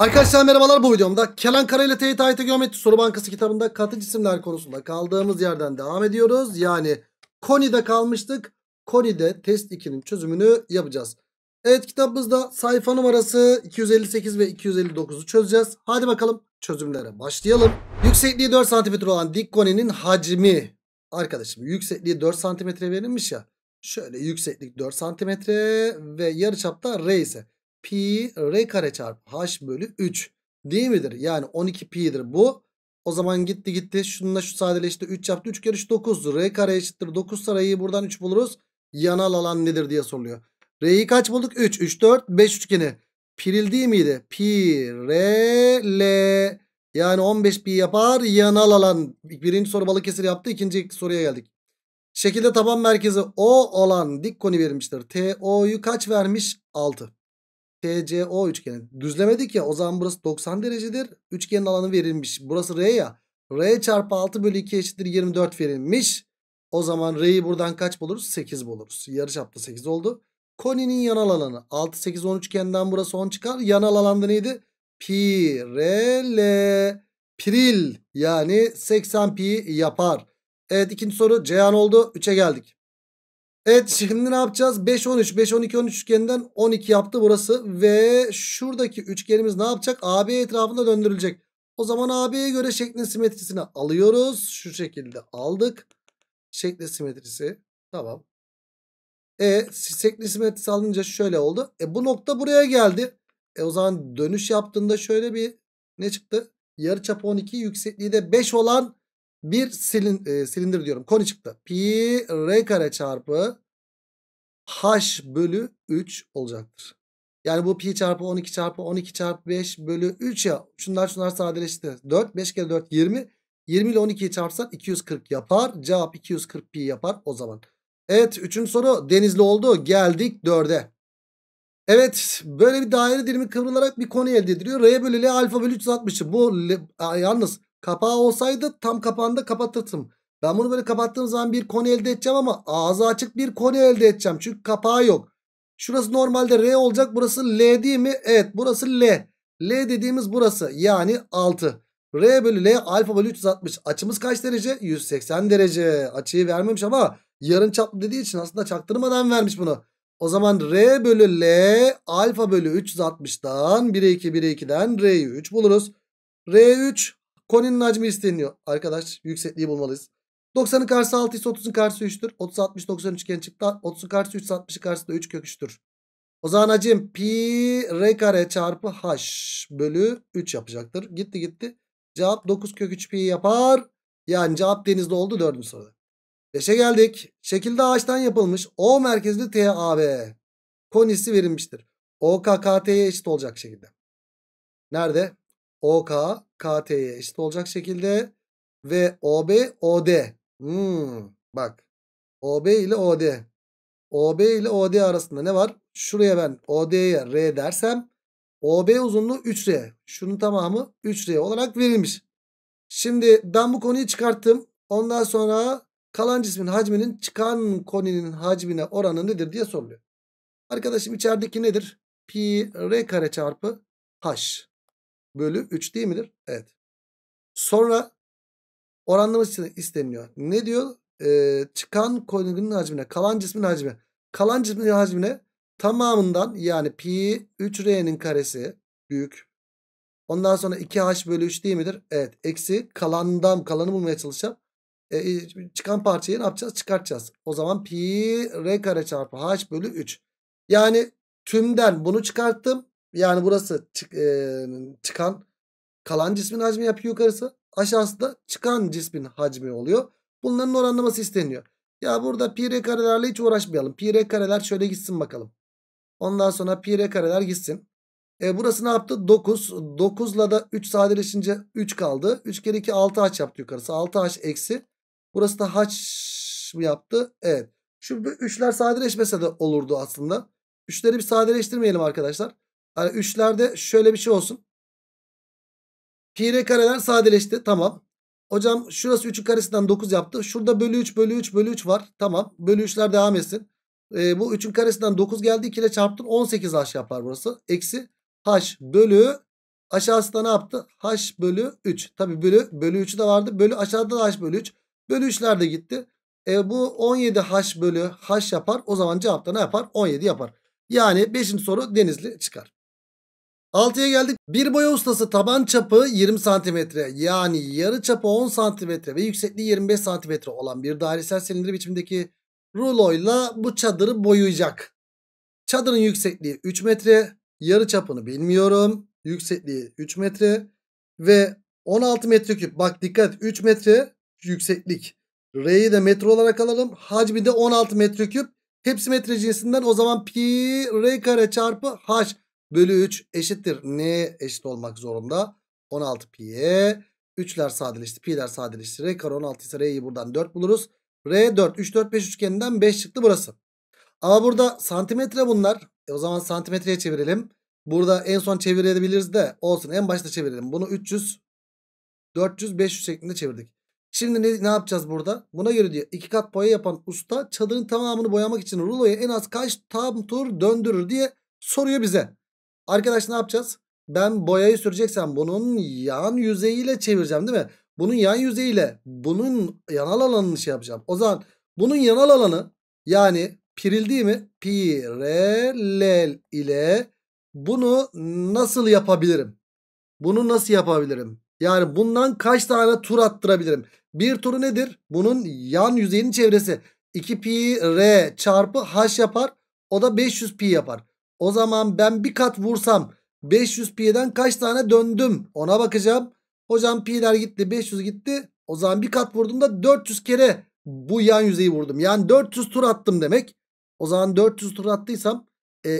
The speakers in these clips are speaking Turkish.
Arkadaşlar merhabalar bu videomda Kenan Kara ile Teyit Ayta Geometri Soru Bankası kitabında katı cisimler konusunda kaldığımız yerden devam ediyoruz. Yani Koni'de kalmıştık. Koni'de test 2'nin çözümünü yapacağız. Evet kitabımızda sayfa numarası 258 ve 259'u çözeceğiz. Hadi bakalım çözümlere başlayalım. Yüksekliği 4 cm olan dik koninin hacmi. Arkadaşım yüksekliği 4 cm verilmiş ya. Şöyle yükseklik 4 cm ve yarıçapta R ise pi r kare çarpı h bölü 3 değil midir? Yani 12 pi'dir bu. O zaman gitti gitti şununla şu sadeleşti 3 yaptı 3 kere 9 r kare eşittir 9 sarayı buradan 3 buluruz. Yanal alan nedir diye soruluyor. R'yi kaç bulduk? 3, 3, 4, 5 üçgeni. Piril değil miydi? Pi, R, L. Yani 15 pi yapar. Yanal alan. Birinci soru balık kesir yaptı. İkinci soruya geldik. Şekilde taban merkezi O olan dik koni verilmiştir. T TO'yu kaç vermiş? 6. TCO üçgeni. Düzlemedik ya o zaman burası 90 derecedir. Üçgenin alanı verilmiş. Burası R ya. R çarpı 6 bölü 2 eşittir 24 verilmiş. O zaman R'yi buradan kaç buluruz? 8 buluruz. Yarı çapta 8 oldu. Koninin yanal alanı. 6, 8, 10 üçgenden burası 10 çıkar. Yanal alanda neydi? Pi, R, L. Pril yani 80 pi yapar. Evet ikinci soru Ceyhan oldu. 3'e geldik. Evet şimdi ne yapacağız? 5, 13, 5, 12, 13 üçgeninden 12 yaptı burası. Ve şuradaki üçgenimiz ne yapacak? AB etrafında döndürülecek. O zaman AB'ye göre şeklin simetrisini alıyoruz. Şu şekilde aldık. Şekli simetrisi. Tamam. E şekli simetrisi alınca şöyle oldu. E bu nokta buraya geldi. E o zaman dönüş yaptığında şöyle bir ne çıktı? Yarı çap 12 yüksekliği de 5 olan bir silin, e, silindir diyorum. Koni çıktı. Pi r kare çarpı h bölü 3 olacaktır. Yani bu pi çarpı 12 çarpı 12 çarpı 5 bölü 3 ya. Şunlar şunlar sadeleşti. 4 5 kere 4 20. 20 ile 12'yi çarpsak 240 yapar. Cevap 240 pi yapar o zaman. Evet 3. soru denizli oldu. Geldik 4'e. Evet böyle bir daire dilimi kıvrılarak bir konu elde ediliyor. R bölü L alfa bölü 360'ı. Bu yalnız Kapağı olsaydı tam kapağında kapatırdım. Ben bunu böyle kapattığım zaman bir koni elde edeceğim ama ağzı açık bir koni elde edeceğim. Çünkü kapağı yok. Şurası normalde R olacak. Burası L değil mi? Evet burası L. L dediğimiz burası. Yani 6. R bölü L alfa bölü 360. Açımız kaç derece? 180 derece. Açıyı vermemiş ama yarın çaplı dediği için aslında çaktırmadan vermiş bunu. O zaman R bölü L alfa bölü 360'dan 1'e 2 1'e 2'den R'yi 3 buluruz. R3 Koninin hacmi isteniyor. Arkadaş yüksekliği bulmalıyız. 90'ın karşısı 6 ise 30'un karşısı 3'tür. 30 60 90 üçgen çıktı. 30'un karşısı 3 60'ın karşısı da 3 kök 3'tür. O zaman hacim pi r kare çarpı h bölü 3 yapacaktır. Gitti gitti. Cevap 9 kök 3 pi yapar. Yani cevap denizde oldu 4. sırada. 5'e geldik. Şekilde ağaçtan yapılmış O merkezli TAB konisi verilmiştir. OKKT'ye eşit olacak şekilde. Nerede? OK KT'ye eşit olacak şekilde ve OB OD. Hmm, bak OB ile OD. OB ile OD arasında ne var? Şuraya ben OD'ye R dersem OB uzunluğu 3R. Şunun tamamı 3R olarak verilmiş. Şimdi ben bu konuyu çıkarttım. Ondan sonra kalan cismin hacminin çıkan koninin hacmine oranı nedir diye soruluyor. Arkadaşım içerideki nedir? Pi R kare çarpı H bölü 3 değil midir? Evet. Sonra oranlaması için isteniliyor. Ne diyor? Ee, çıkan koyunun hacmine, kalan cismin hacmine. Kalan cismin hacmine tamamından yani pi 3r'nin karesi büyük. Ondan sonra 2h bölü 3 değil midir? Evet. Eksi kalandan kalanı bulmaya çalışacağım. E, çıkan parçayı ne yapacağız? Çıkartacağız. O zaman pi r kare çarpı h bölü 3. Yani tümden bunu çıkarttım. Yani burası çık, e, çıkan kalan cismin hacmi yapıyor yukarısı. Aşağısı da çıkan cismin hacmi oluyor. Bunların oranlaması isteniyor. Ya burada pi r karelerle hiç uğraşmayalım. Pi r kareler şöyle gitsin bakalım. Ondan sonra pi r kareler gitsin. E, burası ne yaptı? 9. 9 da de 3 sadeleşince 3 kaldı. 3 kere 2 6h yaptı yukarısı. 6 haç eksi. Burası da haç mı yaptı? Evet. Şu 3'ler sadeleşmese de olurdu aslında. 3'leri bir sadeleştirmeyelim arkadaşlar. Hani üçlerde şöyle bir şey olsun. Pi r kareler sadeleşti. Tamam. Hocam şurası 3'ün karesinden 9 yaptı. Şurada bölü 3 bölü 3 bölü 3 var. Tamam. Bölü 3'ler devam etsin. E, bu 3'ün karesinden 9 geldi. 2 ile çarptın 18 h yapar burası. Eksi h bölü aşağısı da ne yaptı? h bölü 3. Tabi bölü bölü 3'ü de vardı. Bölü aşağıda da h bölü 3. Bölü 3'ler de gitti. E, bu 17 h bölü h yapar. O zaman cevapta ne yapar? 17 yapar. Yani 5. soru denizli çıkar. 6'ya geldik. Bir boya ustası taban çapı 20 cm yani yarı çapı 10 cm ve yüksekliği 25 cm olan bir dairesel silindir biçimindeki ruloyla bu çadırı boyayacak. Çadırın yüksekliği 3 metre, yarı çapını bilmiyorum. Yüksekliği 3 metre ve 16 metreküp. Bak dikkat 3 metre yükseklik. R'yi de metre olarak alalım. Hacmi de 16 metreküp. Hepsi metre cinsinden o zaman pi r kare çarpı h bölü 3 eşittir. Neye eşit olmak zorunda? 16 pi'ye. 3'ler sadeleşti. Pi'ler sadeleşti. R kare 16 ise R'yi buradan 4 buluruz. R 4. 3, 4, 5 üçgeninden 5 çıktı burası. Ama burada santimetre bunlar. E o zaman santimetreye çevirelim. Burada en son çevirebiliriz de olsun. En başta çevirelim. Bunu 300, 400, 500 şeklinde çevirdik. Şimdi ne, ne yapacağız burada? Buna göre diyor iki kat boya yapan usta çadırın tamamını boyamak için ruloyu en az kaç tam tur döndürür diye soruyor bize. Arkadaş ne yapacağız? Ben boyayı süreceksem bunun yan yüzeyiyle çevireceğim değil mi? Bunun yan yüzeyiyle bunun yanal alanını şey yapacağım. O zaman bunun yanal alanı yani piril değil mi? Pirelel ile bunu nasıl yapabilirim? Bunu nasıl yapabilirim? Yani bundan kaç tane tur attırabilirim? Bir turu nedir? Bunun yan yüzeyinin çevresi. 2 pi r çarpı h yapar. O da 500 pi yapar. O zaman ben bir kat vursam 500 pi'den kaç tane döndüm ona bakacağım. Hocam pi'ler gitti 500 gitti. O zaman bir kat vurduğumda 400 kere bu yan yüzeyi vurdum. Yani 400 tur attım demek. O zaman 400 tur attıysam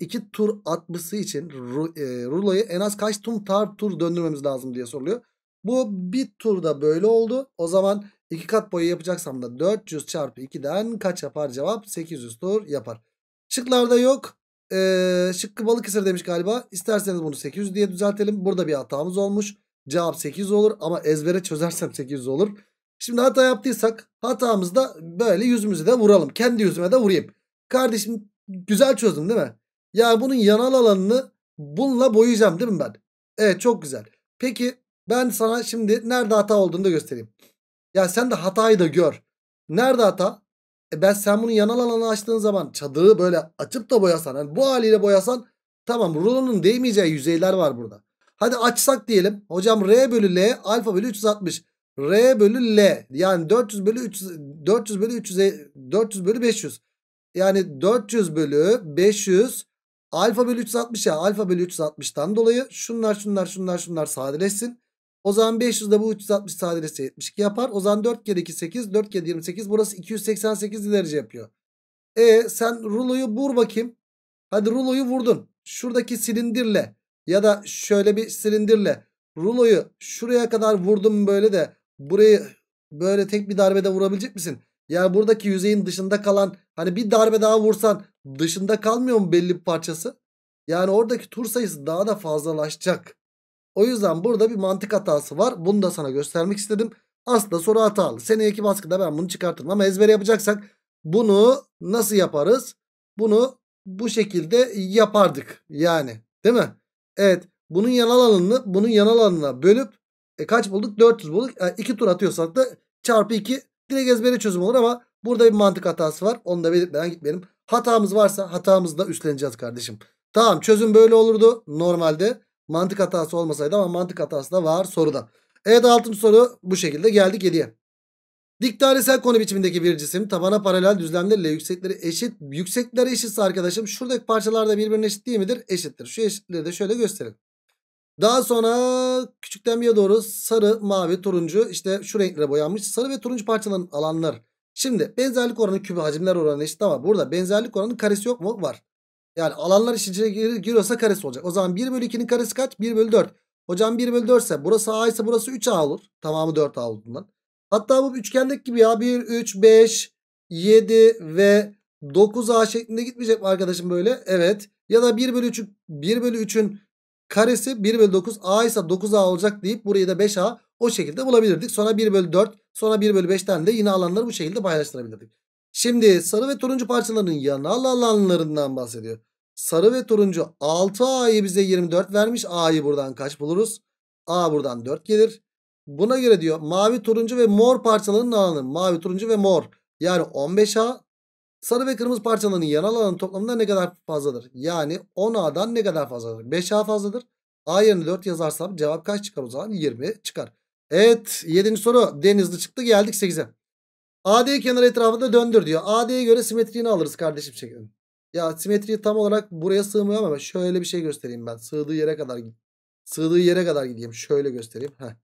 2 e, tur atması için ru, e, ruloyu en az kaç tur, tar, tur döndürmemiz lazım diye soruluyor. Bu bir turda böyle oldu. O zaman 2 kat boyu yapacaksam da 400 çarpı 2'den kaç yapar cevap? 800 tur yapar. Şıklarda yok. Ee, şıkkı Balıkesir demiş galiba. İsterseniz bunu 800 diye düzeltelim. Burada bir hatamız olmuş. Cevap 800 olur ama ezbere çözersem 800 olur. Şimdi hata yaptıysak hatamızda böyle yüzümüzü de vuralım. Kendi yüzüme de vurayım. Kardeşim güzel çözdüm değil mi? Ya bunun yanal alanını bununla boyayacağım değil mi ben? Evet çok güzel. Peki ben sana şimdi nerede hata olduğunu da göstereyim. Ya sen de hatayı da gör. Nerede hata? E ben sen bunu yanal alanı açtığın zaman çadırı böyle açıp da boyasan. Yani bu haliyle boyasan tamam rulonun değmeyeceği yüzeyler var burada. Hadi açsak diyelim. Hocam R bölü L alfa bölü 360. R bölü L yani 400 bölü 300, 400 bölü 300 400 bölü 500. Yani 400 bölü 500 alfa bölü 360 ya alfa bölü 360'tan dolayı şunlar şunlar şunlar şunlar sadeleşsin. O zaman 500 da bu 360 sadelesi 72 yapar. O zaman 4 kere 2 8 4 kere 28 burası 288 derece yapıyor. E sen ruloyu vur bakayım. Hadi ruloyu vurdun. Şuradaki silindirle ya da şöyle bir silindirle ruloyu şuraya kadar vurdum böyle de burayı böyle tek bir darbede vurabilecek misin? Yani buradaki yüzeyin dışında kalan hani bir darbe daha vursan dışında kalmıyor mu belli bir parçası? Yani oradaki tur sayısı daha da fazlalaşacak. O yüzden burada bir mantık hatası var. Bunu da sana göstermek istedim. Aslında soru hatalı. Seneyeki baskıda ben bunu çıkartırım. Ama ezber yapacaksak bunu nasıl yaparız? Bunu bu şekilde yapardık. Yani değil mi? Evet. Bunun yan alanını bunun yan alanına bölüp e, kaç bulduk? 400 bulduk. 2 e, tur atıyorsak da çarpı 2 direkt ezbere çözüm olur ama burada bir mantık hatası var. Onu da belirtmeden gitmeyelim. Hatamız varsa hatamızı da üstleneceğiz kardeşim. Tamam çözüm böyle olurdu normalde. Mantık hatası olmasaydı ama mantık hatası da var soruda. Evet 6. soru bu şekilde geldik 7'ye. Dikdairesel konu biçimindeki bir cisim tabana paralel düzlemlerle yüksekleri eşit. yüksekler eşitse arkadaşım şuradaki parçalar da birbirine eşit değil midir? Eşittir. Şu eşitleri de şöyle gösterelim. Daha sonra küçükten bir'e doğru sarı, mavi, turuncu işte şu renklere boyanmış. Sarı ve turuncu parçaların alanlar. Şimdi benzerlik oranı küme hacimler oranı eşit ama burada benzerlik oranı karesi yok mu? Var. Yani alanlar iç içe giriyorsa karesi olacak. O zaman 1 bölü 2'nin karesi kaç? 1 bölü 4. Hocam 1 bölü 4 ise burası A ise burası 3A olur. Tamamı 4A olduğundan. Hatta bu üçgendeki gibi ya 1, 3, 5, 7 ve 9A şeklinde gitmeyecek mi arkadaşım böyle? Evet. Ya da 1 bölü 3'ün 1 bölü 3'ün karesi 1 bölü 9 A ise 9A olacak deyip burayı da 5A o şekilde bulabilirdik. Sonra 1 bölü 4 sonra 1 bölü 5'ten de yine alanları bu şekilde paylaştırabilirdik. Şimdi sarı ve turuncu parçaların yanal alanlarından bahsediyor. Sarı ve turuncu 6A'yı bize 24 vermiş. A'yı buradan kaç buluruz? A buradan 4 gelir. Buna göre diyor mavi, turuncu ve mor parçalarının alanı. Mavi, turuncu ve mor. Yani 15A. Sarı ve kırmızı parçalarının yanal alanı toplamında ne kadar fazladır? Yani 10A'dan ne kadar fazladır? 5A fazladır. A yerine 4 yazarsam cevap kaç çıkar o zaman? 20 çıkar. Evet 7. soru denizli çıktı geldik 8'e. AD kenarı etrafında döndür diyor. AD'ye göre simetriğini alırız kardeşim şeklinde. Ya simetri tam olarak buraya sığmıyor ama şöyle bir şey göstereyim ben. Sığdığı yere kadar sığdığı yere kadar gideyim. Şöyle göstereyim. Heh.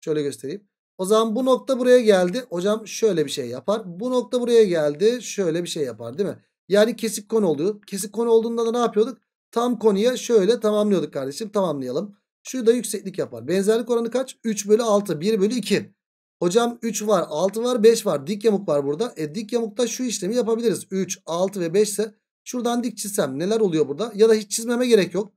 Şöyle göstereyim. O zaman bu nokta buraya geldi. Hocam şöyle bir şey yapar. Bu nokta buraya geldi. Şöyle bir şey yapar değil mi? Yani kesik konu oluyor. Kesik konu olduğunda da ne yapıyorduk? Tam konuya şöyle tamamlıyorduk kardeşim. Tamamlayalım. Şu da yükseklik yapar. Benzerlik oranı kaç? 3 bölü 6. 1 bölü 2. Hocam 3 var 6 var 5 var dik yamuk var burada. E dik yamukta şu işlemi yapabiliriz. 3 6 ve 5 ise şuradan dik çizsem neler oluyor burada? Ya da hiç çizmeme gerek yok.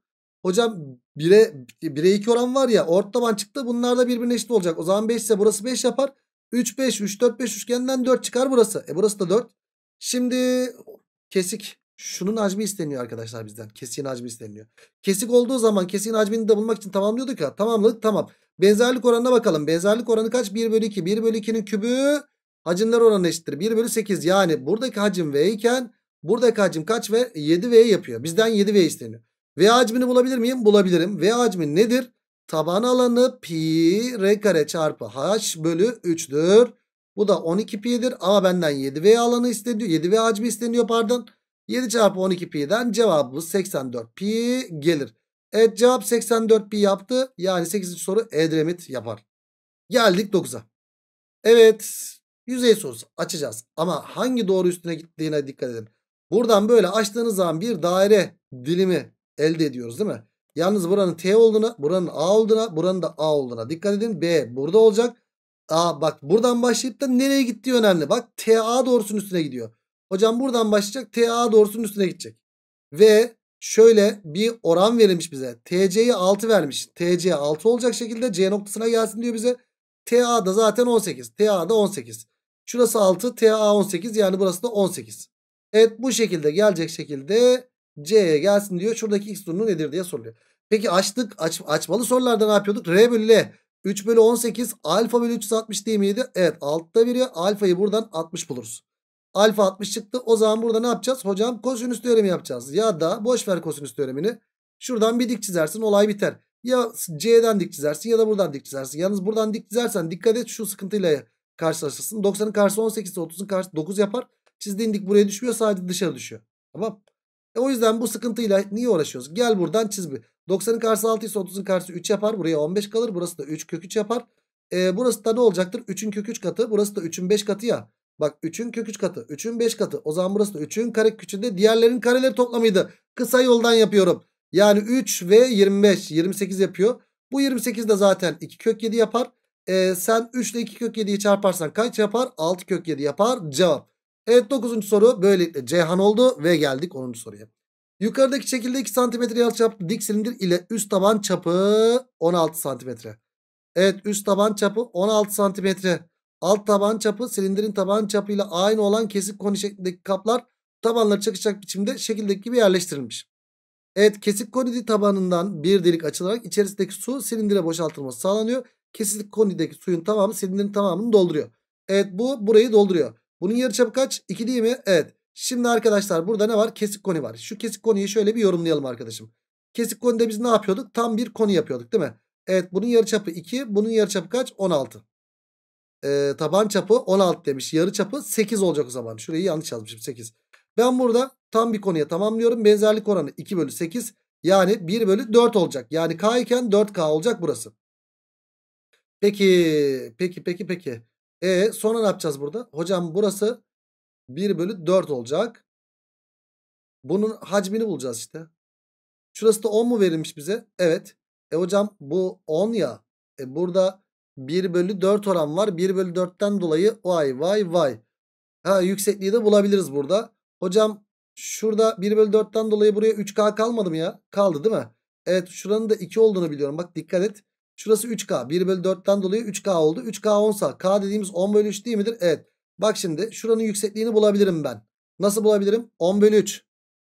Hocam 1'e 1'e 2 oran var ya ort taban çıktı bunlar da birbirine eşit olacak. O zaman 5 ise burası 5 yapar. 3 5 3 4 5 üçgenden 4 çıkar burası. E burası da 4. Şimdi kesik şunun hacmi isteniyor arkadaşlar bizden. Kesiğin hacmi isteniyor. Kesik olduğu zaman kesiğin hacmini de bulmak için tamamlıyorduk ya. Tamamladık tamam. Benzerlik oranına bakalım. Benzerlik oranı kaç? 1 bölü 2. 1 bölü 2'nin kübü hacimler oranı eşittir. 1 bölü 8 yani buradaki hacim V iken buradaki hacim kaç V? 7 V yapıyor. Bizden 7 V isteniyor. V hacmini bulabilir miyim? Bulabilirim. V hacmi nedir? Taban alanı pi r kare çarpı h bölü 3'dür. Bu da 12 pi'dir ama benden 7 V alanı isteniyor. 7 V hacmi isteniyor pardon. 7 çarpı 12 pi'den cevabımız 84 pi gelir. Evet cevap 84 bir yaptı. Yani 8. soru Edremit yapar. Geldik 9'a. Evet yüzey sorusu açacağız. Ama hangi doğru üstüne gittiğine dikkat edin. Buradan böyle açtığınız zaman bir daire dilimi elde ediyoruz değil mi? Yalnız buranın T olduğuna, buranın A olduğuna, buranın da A olduğuna dikkat edin. B burada olacak. A bak buradan başlayıp da nereye gittiği önemli. Bak TA doğrusunun üstüne gidiyor. Hocam buradan başlayacak TA doğrusunun üstüne gidecek. Ve şöyle bir oran verilmiş bize. TC'yi 6 vermiş. TC 6 olacak şekilde C noktasına gelsin diyor bize. TA da zaten 18. TA da 18. Şurası 6. TA 18. Yani burası da 18. Evet bu şekilde gelecek şekilde C'ye gelsin diyor. Şuradaki x durumu nedir diye soruluyor. Peki açtık. Aç, açmalı sorularda ne yapıyorduk? R bölü L. 3 bölü 18 alfa bölü 360 değil miydi? Evet altta biri alfayı buradan 60 buluruz. Alfa 60 çıktı. O zaman burada ne yapacağız? Hocam kosinüs teoremi yapacağız. Ya da boş ver kosinüs teoremini. Şuradan bir dik çizersin olay biter. Ya C'den dik çizersin ya da buradan dik çizersin. Yalnız buradan dik çizersen dikkat et şu sıkıntıyla karşılaşırsın. 90'ın karşısı 18 30'un karşısı 9 yapar. Çizdiğin dik buraya düşmüyor sadece dışarı düşüyor. Tamam. E o yüzden bu sıkıntıyla niye uğraşıyoruz? Gel buradan çiz bir. 90'ın karşısı 6 ise 30'un karşısı 3 yapar. Buraya 15 kalır. Burası da 3 kök 3 yapar. E, burası da ne olacaktır? 3'ün kök 3 katı. Burası da 3'ün 5 katı ya. Bak 3'ün kök 3 katı. 3'ün 5 katı. O zaman burası da 3'ün kare küçüğünde diğerlerin kareleri toplamıydı. Kısa yoldan yapıyorum. Yani 3 ve 25. 28 yapıyor. Bu 28 de zaten 2 kök 7 yapar. Ee, sen 3 ile 2 kök 7'yi çarparsan kaç yapar? 6 kök 7 yapar. Cevap. Evet 9. soru böylelikle Ceyhan oldu ve geldik 10. soruya. Yukarıdaki şekilde 2 cm yarıçaplı dik silindir ile üst taban çapı 16 cm. Evet üst taban çapı 16 cm. Alt taban çapı silindirin taban çapıyla aynı olan kesik koni şeklindeki kaplar tabanları çakışacak biçimde şekildeki gibi yerleştirilmiş. Evet kesik konidi tabanından bir delik açılarak içerisindeki su silindire boşaltılması sağlanıyor. Kesik konideki suyun tamamı silindirin tamamını dolduruyor. Evet bu burayı dolduruyor. Bunun yarıçapı kaç? 2 değil mi? Evet. Şimdi arkadaşlar burada ne var? Kesik koni var. Şu kesik koniyi şöyle bir yorumlayalım arkadaşım. Kesik konide biz ne yapıyorduk? Tam bir koni yapıyorduk değil mi? Evet bunun yarıçapı 2. Bunun yarıçapı kaç? 16 e, taban çapı 16 demiş. Yarı çapı 8 olacak o zaman. Şurayı yanlış yazmışım 8. Ben burada tam bir konuya tamamlıyorum. Benzerlik oranı 2 bölü 8 yani 1 bölü 4 olacak. Yani K iken 4K olacak burası. Peki peki peki peki. E sonra ne yapacağız burada? Hocam burası 1 bölü 4 olacak. Bunun hacmini bulacağız işte. Şurası da 10 mu verilmiş bize? Evet. E hocam bu 10 ya. E burada 1 bölü 4 oran var. 1 bölü 4'ten dolayı vay vay vay. Ha, yüksekliği de bulabiliriz burada. Hocam şurada 1 bölü 4'ten dolayı buraya 3K kalmadı mı ya? Kaldı değil mi? Evet şuranın da 2 olduğunu biliyorum. Bak dikkat et. Şurası 3K. 1 bölü 4'ten dolayı 3K oldu. 3K 10'sa K dediğimiz 10 bölü 3 değil midir? Evet. Bak şimdi şuranın yüksekliğini bulabilirim ben. Nasıl bulabilirim? 10 bölü 3.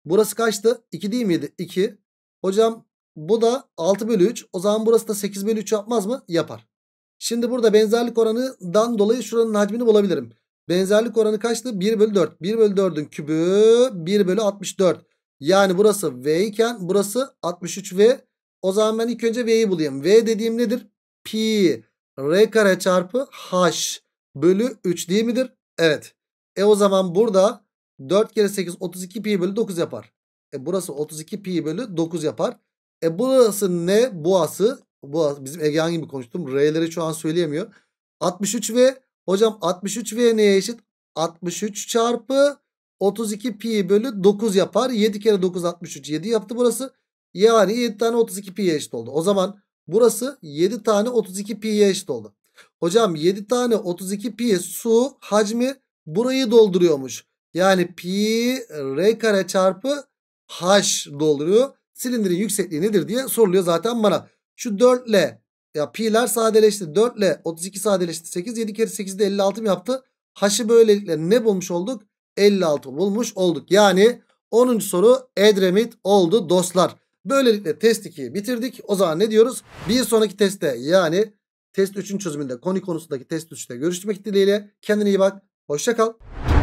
Burası kaçtı? 2 değil miydi? 2. Hocam bu da 6 bölü 3. O zaman burası da 8 bölü 3 yapmaz mı? Yapar. Şimdi burada benzerlik oranından dolayı şuranın hacmini bulabilirim. Benzerlik oranı kaçtı? 1 bölü 4. 1 bölü 4'ün kübü 1 bölü 64. Yani burası V iken burası 63V. O zaman ben ilk önce V'yi bulayım. V dediğim nedir? Pi R kare çarpı H bölü 3 değil midir? Evet. E o zaman burada 4 kere 8 32 pi bölü 9 yapar. E burası 32 pi bölü 9 yapar. E burası ne? Buası bu bizim Egehan gibi konuştum. R'leri şu an söyleyemiyor. 63 V hocam 63 V neye eşit? 63 çarpı 32 pi bölü 9 yapar. 7 kere 9 63 7 yaptı burası. Yani 7 tane 32 pi'ye eşit oldu. O zaman burası 7 tane 32 pi'ye eşit oldu. Hocam 7 tane 32 pi su hacmi burayı dolduruyormuş. Yani pi r kare çarpı h dolduruyor. Silindirin yüksekliği nedir diye soruluyor zaten bana. Şu 4 ile ya pi'ler sadeleşti. 4 ile 32 sadeleşti. 8 7 kere 8 de 56 mı yaptı? Haşı böylelikle ne bulmuş olduk? 56 bulmuş olduk. Yani 10. soru Edremit oldu dostlar. Böylelikle test 2'yi bitirdik. O zaman ne diyoruz? Bir sonraki testte yani test 3'ün çözümünde konu konusundaki test 3'te görüşmek dileğiyle. Kendine iyi bak. Hoşça kal.